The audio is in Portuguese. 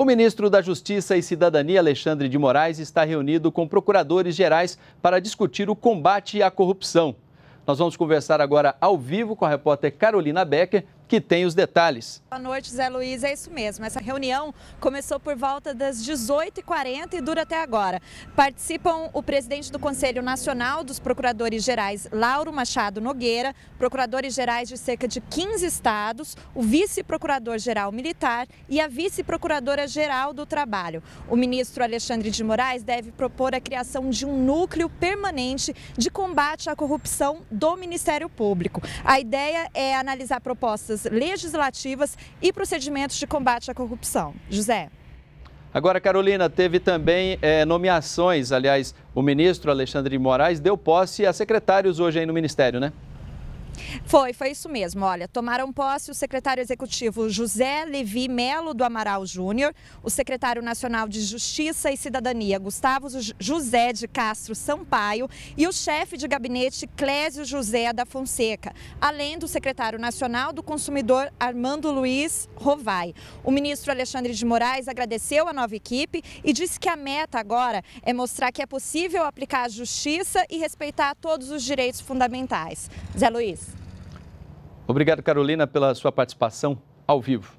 O ministro da Justiça e Cidadania, Alexandre de Moraes, está reunido com procuradores gerais para discutir o combate à corrupção. Nós vamos conversar agora ao vivo com a repórter Carolina Becker, que tem os detalhes. Boa noite, Zé Luiz. É isso mesmo. Essa reunião começou por volta das 18h40 e dura até agora. Participam o presidente do Conselho Nacional dos Procuradores Gerais, Lauro Machado Nogueira, procuradores gerais de cerca de 15 estados, o vice-procurador-geral militar e a vice-procuradora-geral do Trabalho. O ministro Alexandre de Moraes deve propor a criação de um núcleo permanente de combate à corrupção do Ministério Público. A ideia é analisar propostas legislativas e procedimentos de combate à corrupção. José. Agora, Carolina, teve também é, nomeações. Aliás, o ministro Alexandre de Moraes deu posse a secretários hoje aí no Ministério, né? Foi, foi isso mesmo. Olha, tomaram posse o secretário executivo José Levi Melo do Amaral Júnior, o secretário nacional de Justiça e Cidadania Gustavo José de Castro Sampaio e o chefe de gabinete Clésio José da Fonseca, além do secretário nacional do consumidor Armando Luiz Rovai. O ministro Alexandre de Moraes agradeceu a nova equipe e disse que a meta agora é mostrar que é possível aplicar a justiça e respeitar todos os direitos fundamentais. Zé Luiz. Obrigado, Carolina, pela sua participação ao vivo.